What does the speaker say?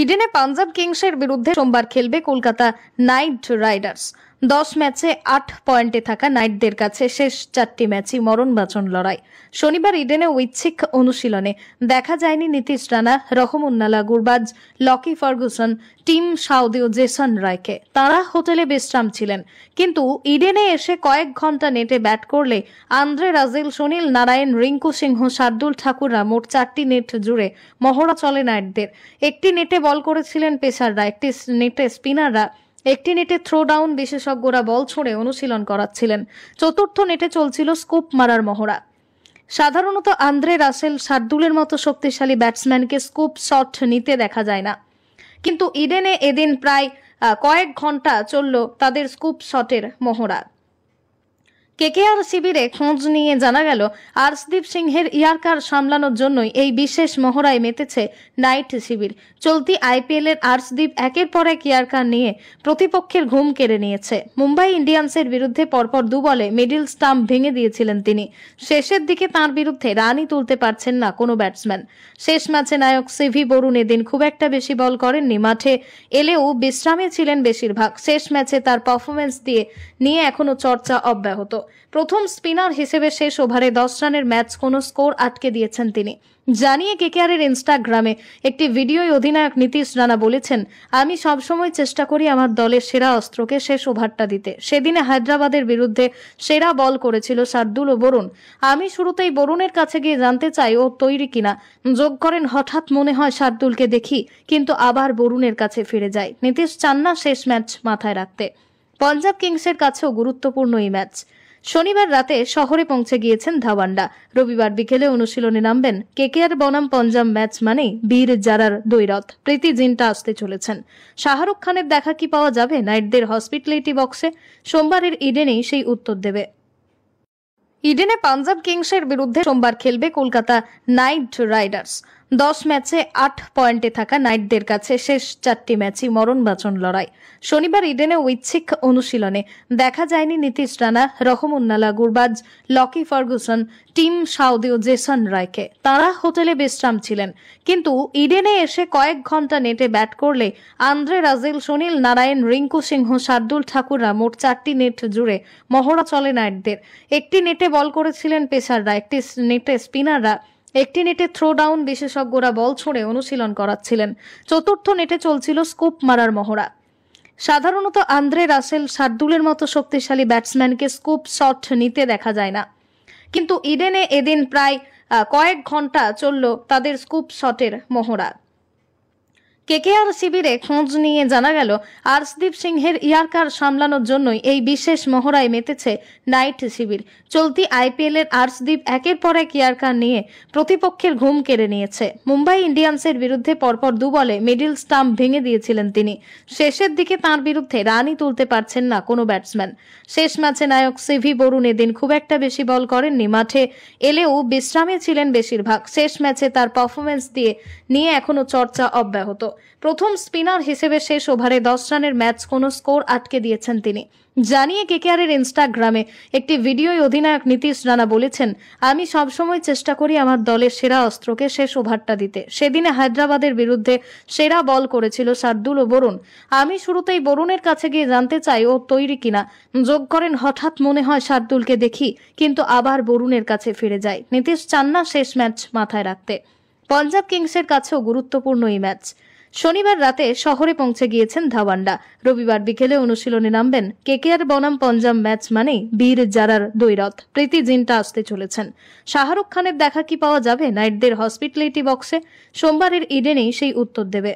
ইডেনে পাঞ্জাব কিংসের বিরুদ্ধে সোমবার খেলবে কলকাতা নাইট রাইডার্স দশ ম্যাচে আট পয়েন্টে থাকা নাইটদের কাছে শেষ চারটি ম্যাচই মরণ বাচন লড়াই শনিবার ইডেনে ঐচ্ছিক অনুশীলনে দেখা যায়নি Nitish Rana Rahmanullah Gurbaz Lockie Ferguson Tim Southee ও জেসন রায়কে তারা হোটেলে বিশ্রাম ছিলেন কিন্তু ইডেনে এসে কয়েক ঘন্টা নেটে ব্যাট করলে Andre Russell Sunil Narine Rinku Singh Shardul ঠাকুররা মোট চারটি নেট জুড়ে মহড়া চলে নাইটদের একটি নেটে বল করেছিলেন পেসাররা একটি নেটে স্পিনাররা একটি নেটে থ্রো ডাউন বিশেষজ্ঞরা বল ছোঁড়ে অনুশীলন করাচ্ছিলেন চতুর্থ নেটে চলছিল স্কোপ মারার মহড়া সাধারণত আন্দ্রে রাসেল শার্দুলের মতো শক্তিশালী ব্যাটসম্যানকে স্কুপ শট নিতে দেখা যায় না কিন্তু ইডেনে এদিন প্রায় কয়েক ঘন্টা চলল তাদের স্কুপ শটের মহড়া কেকেআর শিবিরে খোঁজ নিয়ে জানা গেল আর্সদীপ সিংহের ইয়ারকার সামলানোর জন্যই এই বিশেষ মহড়ায় মেতেছে নাইট শিবির চলতি আইপিএলের আর্সদীপ একের পর এক ইয়ারকার নিয়ে প্রতিপক্ষের ঘুম কেড়ে নিয়েছে মুম্বাই ইন্ডিয়ান্সের বিরুদ্ধে পরপর দু বলে মিডিল স্টাম্প ভেঙে দিয়েছিলেন তিনি শেষের দিকে তার বিরুদ্ধে রানই তুলতে পারছেন না কোনো ব্যাটসম্যান শেষ ম্যাচে নায়ক সিভি বরুণ এদিন খুব একটা বেশি বল করেননি মাঠে এলেও বিশ্রামে ছিলেন বেশিরভাগ শেষ ম্যাচে তার পারফরমেন্স দিয়ে নিয়ে এখনও চর্চা অব্যাহত প্রথম স্পিনার হিসেবে শেষ ওভারে দশ রানের ম্যাচ কোনো স্কোর আটকে দিয়েছেন তিনি জানিয়ে কেকেআরের ইনস্টাগ্রামে একটি ভিডিও অধিনায়ক নীতিশ রানা বলেছেন আমি সবসময় চেষ্টা করি আমার দলের সেরা অস্ত্রকে শেষ ওভারটা দিতে সেদিনে হায়দ্রাবাদের বিরুদ্ধে সেরা বল করেছিল শার্দুল ও বরুণ আমি শুরুতেই বরুণের কাছে গিয়ে জানতে চাই ও তৈরি কিনা যোগ করেন হঠাৎ মনে হয় শার্দুলকে দেখি কিন্তু আবার বরুণের কাছে ফিরে যায় নীতিশ চান না শেষ ম্যাচ মাথায় রাখতে পঞ্জাব কিংসের কাছেও গুরুত্বপূর্ণ এই ম্যাচ শনিবার রাতে শহরে পৌঁছে গিয়েছেন ধাওয়ান্ডা রবিবার বিকেলে অনুশীলনে নামবেন কেকেআর বনাম পঞ্জাব ম্যাচ মানেই বীর জারার দৈরথ প্রীতি জিনটা আসতে চলেছেন শাহরুখ খানের দেখা কি পাওয়া যাবে নাইটদের হসপিটালিটি বক্সে সোমবারের ইডেনেই সেই উত্তর দেবে ইডেনে পাঞ্জাব কিংসের বিরুদ্ধে সোমবার খেলবে কলকাতা নাইট রাইডার্স দশ ম্যাচে আট পয়েন্টে থাকা নাইটদের কাছে শেষ চারটি ম্যাচই মরণ বাচন লড়াই শনিবার ইডেনে ঐচ্ছিক অনুশীলনে দেখা যায়নি Nitish Rana Rahmanullah Gurbaz Lockie Ferguson Tim Southee ও জেসন রায়কে তারা হোটেলে বিশ্রাম ছিলেন কিন্তু ইডেনে এসে কয়েক ঘন্টা নেটে ব্যাট করলে Andre Russell Sunil Narine Rinku Singh Shardul ঠাকুররা মোট চারটি নেট জুড়ে মহড়া চলে নাইটদের একটি নেটে বল করেছিলেন পেসাররা একটি নেটে স্পিনাররা একটি নেটে থ্রো ডাউন বিশেষজ্ঞরা বল ছোঁড়ে অনুশীলন করাচ্ছিলেন চতুর্থ নেটে চলছিল স্কোপ মারার মহড়া সাধারণত আন্দ্রে রাসেল শার্দুলের মতো শক্তিশালী ব্যাটসম্যানকে স্কোপ শট নিতে দেখা যায় না কিন্তু ইডেনে এদিন প্রায় কয়েক ঘন্টা চলল তাদের স্কুপ শটের মহড়া কেকেআর শিবিরে খোঁজ নিয়ে জানা গেল আর্সদীপ সিংহের ইয়ারকার সামলানোর জন্যই এই বিশেষ মহড়ায় মেতেছে নাইট শিবির চলতি আইপিএলের আর্সদীপ একের পর এক ইয়ারকার নিয়ে প্রতিপক্ষের ঘুম কেড়ে নিয়েছে মুম্বাই ইন্ডিয়ান্সের বিরুদ্ধে পরপর দু বলে মিডিল স্টাম্প ভেঙে দিয়েছিলেন তিনি শেষের দিকে তার বিরুদ্ধে রানই তুলতে পারছেন না কোনো ব্যাটসম্যান শেষ ম্যাচে নায়ক সিভি বরুণ এদিন খুব একটা বেশি বল করেননি মাঠে এলেও বিশ্রামে ছিলেন বেশিরভাগ শেষ ম্যাচে তার পারফরমেন্স দিয়ে নিয়ে এখনো চর্চা অব্যাহত প্রথম স্পিনার হিসেবে শেষ ওভারে দশ রানের ম্যাচ কোন স্কোর আটকে দিয়েছেন তিনি জানিয়ে কেকেআরের ইনস্টাগ্রামে একটি ভিডিও অধিনায়ক নীতিশ রানা বলেছেন আমি সবসময় চেষ্টা করি আমার দলের সেরা অস্ত্রকে শেষ ওভারটা দিতে সেদিনে হায়দ্রাবাদের বিরুদ্ধে সেরা বল করেছিল শার্দুল ও বরুণ আমি শুরুতেই বরুণের কাছে গিয়ে জানতে চাই ও তৈরি কিনা যোগ করেন হঠাৎ মনে হয় শার্দুলকে দেখি কিন্তু আবার বরুণের কাছে ফিরে যায় নীতিশ চান না শেষ ম্যাচ মাথায় রাখতে পঞ্জাব কিংসের কাছেও গুরুত্বপূর্ণ এই ম্যাচ শনিবার রাতে শহরে পৌঁছে গিয়েছেন ধাওয়ান্ডা রবিবার বিকেলে অনুশীলনে নামবেন কেকেআর বনাম পঞ্জাব ম্যাচ মানে বীর জারার দৈরথ প্রীতি জিনটা আসতে চলেছেন শাহরুখ খানের দেখা কি পাওয়া যাবে নাইটদের হসপিটালিটি বক্সে সোমবারের ইডেনেই সেই উত্তর দেবে